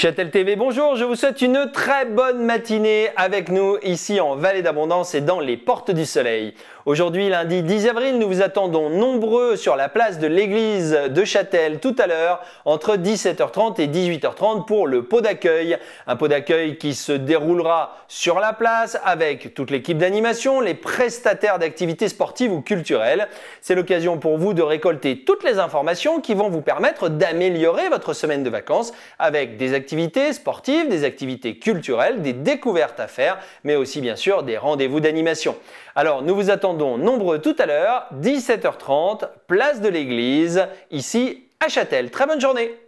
Châtel TV, bonjour, je vous souhaite une très bonne matinée avec nous ici en Vallée d'Abondance et dans les Portes du Soleil. Aujourd'hui, lundi 10 avril, nous vous attendons nombreux sur la place de l'église de Châtel tout à l'heure entre 17h30 et 18h30 pour le pot d'accueil. Un pot d'accueil qui se déroulera sur la place avec toute l'équipe d'animation, les prestataires d'activités sportives ou culturelles. C'est l'occasion pour vous de récolter toutes les informations qui vont vous permettre d'améliorer votre semaine de vacances avec des activités activités sportives, des activités culturelles, des découvertes à faire, mais aussi bien sûr des rendez-vous d'animation. Alors nous vous attendons nombreux tout à l'heure, 17h30, place de l'église, ici à Châtel. Très bonne journée